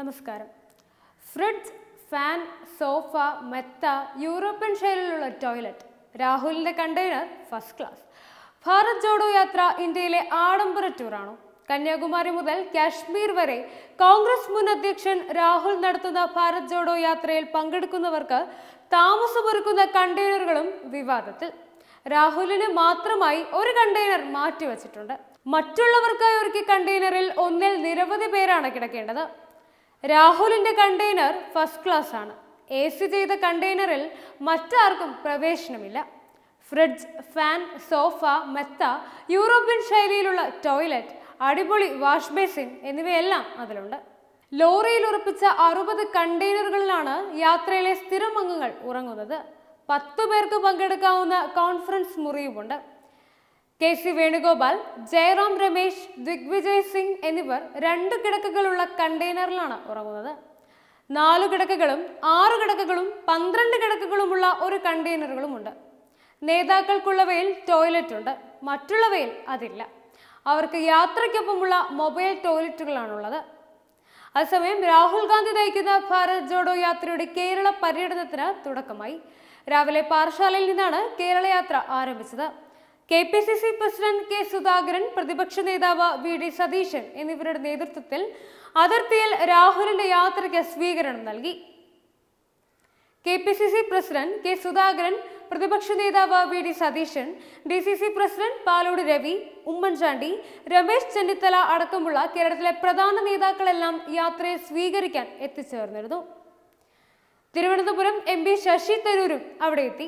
നമസ്കാരം fridge fan sofa മെത്ത European ശൈലിയിലുള്ള ടോയ്ലറ്റ് രാഹുലിൻ്റെ container first class Bharat Jodo Yatra ഇന്ത്യയിലെ ആഡംബര ടൂറാണോ കന്യാകുമാരി മുതൽ കാശ്മീർ വരെ കോൺഗ്രസ് മുൻ അധ്യക്ഷൻ രാഹുൽ നടത്തുന്ന ഭാരത് ജോഡോ യാത്രയിൽ പങ്കെടുക്കുന്നവർക്ക് താമസമൊരുക്കുന്ന കണ്ടെയ്നറുകളും വിവാദത്തിൽ രാഹുലിന് മാത്രമായി ഒരു കണ്ടെയ്നർ മാറ്റിവെച്ചിട്ടുണ്ട് മറ്റുള്ളവർക്കായി ഒരുക്കിയ കണ്ടെയ്നറിൽ ഒന്നിൽ നിരവധി പേരാണ് കിടക്കേണ്ടത് രാഹുലിന്റെ കണ്ടെയ്നർ ഫസ്റ്റ് ക്ലാസ് ആണ് എ സി ചെയ്ത കണ്ടെയ്നറിൽ മറ്റാർക്കും പ്രവേശനമില്ല ഫ്രിഡ്ജ് ഫാൻ സോഫ മെത്ത യൂറോപ്യൻ ശൈലിയിലുള്ള ടോയ്ലറ്റ് അടിപൊളി വാഷ് ബേസിൻ എന്നിവയെല്ലാം അതിലുണ്ട് ലോറിയിൽ ഉറപ്പിച്ച അറുപത് കണ്ടെയ്നറുകളിലാണ് യാത്രയിലെ സ്ഥിരം അംഗങ്ങൾ ഉറങ്ങുന്നത് പത്തു പേർക്ക് പങ്കെടുക്കാവുന്ന കോൺഫറൻസ് മുറിയുമുണ്ട് കെ സി വേണുഗോപാൽ ജയറാം രമേശ് ദിഗ്വിജയ് സിംഗ് എന്നിവർ രണ്ട് കിടക്കകളുള്ള കണ്ടെയ്നറിലാണ് ഉറങ്ങുന്നത് നാലു കിടക്കകളും ആറു കിടക്കകളും പന്ത്രണ്ട് കിടക്കകളുമുള്ള ഒരു കണ്ടെയ്നറുകളുമുണ്ട് നേതാക്കൾക്കുള്ളവയിൽ ടോയ്ലറ്റ് ഉണ്ട് മറ്റുള്ളവയിൽ അതില്ല അവർക്ക് യാത്രയ്ക്കൊപ്പമുള്ള മൊബൈൽ ടോയ്ലറ്റുകളാണുള്ളത് അതേസമയം രാഹുൽ ഗാന്ധി നയിക്കുന്ന ഭാരത് ജോഡോ യാത്രയുടെ കേരള പര്യടനത്തിന് തുടക്കമായി രാവിലെ പാറശാലയിൽ നിന്നാണ് കേരള യാത്ര ആരംഭിച്ചത് K P C C president K Sudhakaran പ്രതിപക്ഷ നേതാവ് വി ഡി സതീശൻ എന്നിവരുടെ നേതൃത്വത്തിൽ അതിർത്തിയിൽ രാഹുലിന്റെ യാത്രയ്ക്ക് സ്വീകരണം നൽകി K P C C president K Sudhakaran പ്രതിപക്ഷ നേതാവ് V D Satheesan D C C president Palode Ravi Oommen Chandy Ramesh Chennithala അടക്കമുള്ള കേരളത്തിലെ പ്രധാന നേതാക്കളെല്ലാം യാത്രയെ സ്വീകരിക്കാൻ എത്തിച്ചേർന്നിരുന്നു തിരുവനന്തപുരം എം ശശി തരൂരും അവിടെ എത്തി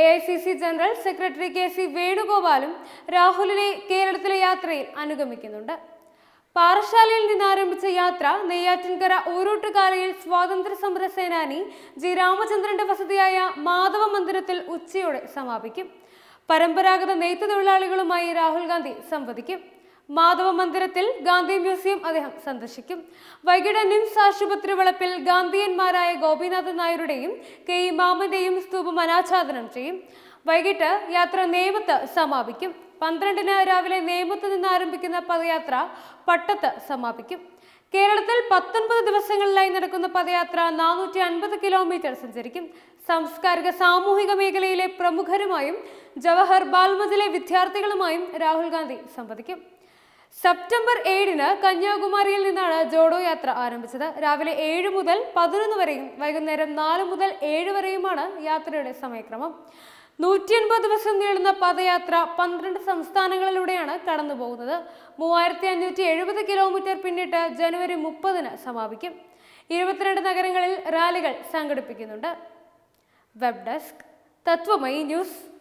A I C C general secretary K C വേണുഗോപാലും രാഹുലിനെ കേരളത്തിലെ യാത്രയിൽ അനുഗമിക്കുന്നുണ്ട് പാറശാലയിൽ നിന്നാരംഭിച്ച യാത്ര നെയ്യാറ്റിൻകര ഊരോട്ടുകാലയിൽ സ്വാതന്ത്ര്യ സമര സേനാനി ജി രാമചന്ദ്രന്റെ വസതിയായ മാധവ മന്ദിരത്തിൽ ഉച്ചയോടെ സമാപിക്കും പരമ്പരാഗത നെയ്ത്ത് തൊഴിലാളികളുമായി രാഹുൽ ഗാന്ധി സംവദിക്കും മാധവ മന്ദിരത്തിൽ ഗാന്ധി മ്യൂസിയം അദ്ദേഹം സന്ദർശിക്കും വൈകിട്ട് നിംസ് ആശുപത്രി വളപ്പിൽ ഗാന്ധിയന്മാരായ ഗോപിനാഥൻ നായരുടെയും കെ ഇ മാമന്റെയും സ്തൂപം അനാച്ഛാദനം ചെയ്യും വൈകിട്ട് യാത്ര നേമത്ത് സമാപിക്കും പന്ത്രണ്ടിന് രാവിലെ നേമത്ത് നിന്ന് ആരംഭിക്കുന്ന പദയാത്ര പട്ടത്ത് സമാപിക്കും കേരളത്തിൽ പത്തൊൻപത് ദിവസങ്ങളിലായി നടക്കുന്ന പദയാത്ര നാനൂറ്റി അൻപത് കിലോമീറ്റർ സഞ്ചരിക്കും സാംസ്കാരിക സാമൂഹിക മേഖലയിലെ പ്രമുഖരുമായും ജവഹർ ബാൽമതിലെ വിദ്യാർത്ഥികളുമായും രാഹുൽ ഗാന്ധി സംവദിക്കും സെപ്റ്റംബർ ഏഴിന് കന്യാകുമാരിയിൽ നിന്നാണ് ജോഡോ യാത്ര ആരംഭിച്ചത് രാവിലെ ഏഴ് മുതൽ പതിനൊന്ന് വരെയും വൈകുന്നേരം നാല് മുതൽ ഏഴ് വരെയുമാണ് യാത്രയുടെ സമയക്രമം നൂറ്റി അൻപത് ദിവസം നീളുന്ന പദയാത്ര പന്ത്രണ്ട് സംസ്ഥാനങ്ങളിലൂടെയാണ് കടന്നു പോകുന്നത് മൂവായിരത്തി അഞ്ഞൂറ്റി എഴുപത് കിലോമീറ്റർ പിന്നിട്ട് ജനുവരി മുപ്പതിന് സമാപിക്കും ഇരുപത്തിരണ്ട് നഗരങ്ങളിൽ റാലികൾ സംഘടിപ്പിക്കുന്നുണ്ട് വെബ് ഡെസ്ക് തത്വമയി ന്യൂസ്